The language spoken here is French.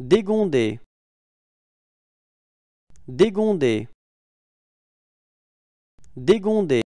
dégondé dégondé dégondé.